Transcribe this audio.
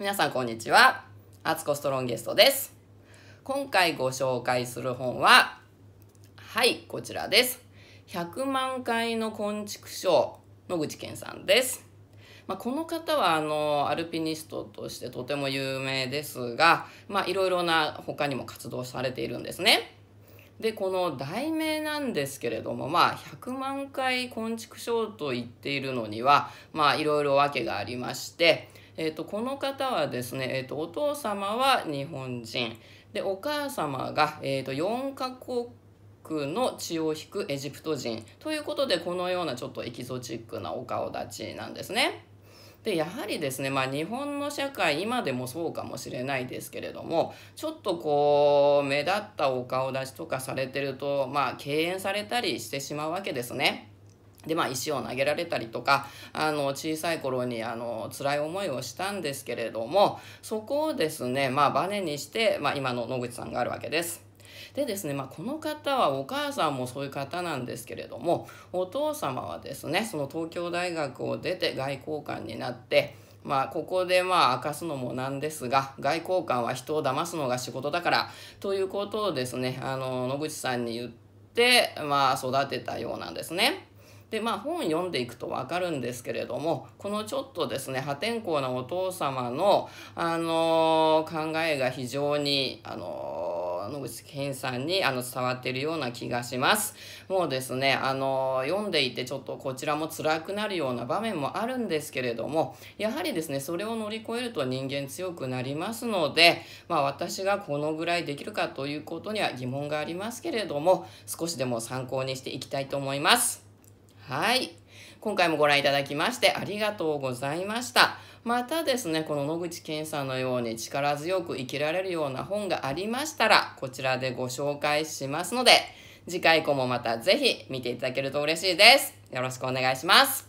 皆さんこんにちは。アツコストロンゲストです。今回ご紹介する本は、はい、こちらです。100万回の昆虫賞、野口健さんです。まあ、この方はあのアルピニストとしてとても有名ですが、まあ、いろいろな他にも活動されているんですね。でこの題名なんですけれどもまあ100万回昆虫賞と言っているのにはまあいろいろ訳がありましてえーと、この方はですね、えーと、お父様は日本人でお母様が、えーと、4カ国の血を引くエジプト人ということでこのようなちょっとエキゾチックなお顔立ちなんですね。でやはりですね、まあ、日本の社会今でもそうかもしれないですけれどもちょっとこう目立ったお顔立ちとかされてると、まあ、敬遠されたりしてしまうわけですね。でまあ、石を投げられたりとかあの小さい頃にあの辛い思いをしたんですけれどもそこをですね、まあ、バネにして、まあ、今の野口さんがあるわけです。でですね、まあ、この方はお母さんもそういう方なんですけれどもお父様はですねその東京大学を出て外交官になって。まあ、ここでまあ明かすのもなんですが外交官は人を騙すのが仕事だからということをですねあの野口さんに言って、まあ、育てたようなんですね。でまあ本読んでいくとわかるんですけれどもこのちょっとですね破天荒なお父様の、あのー、考えが非常に、あのー、野口健さんにあの伝わっているような気がします。もうですね、あのー、読んでいてちょっとこちらも辛くなるような場面もあるんですけれどもやはりですねそれを乗り越えると人間強くなりますので、まあ、私がこのぐらいできるかということには疑問がありますけれども少しでも参考にしていきたいと思います。はい。今回もご覧いただきましてありがとうございました。またですね、この野口健さんのように力強く生きられるような本がありましたら、こちらでご紹介しますので、次回以降もまたぜひ見ていただけると嬉しいです。よろしくお願いします。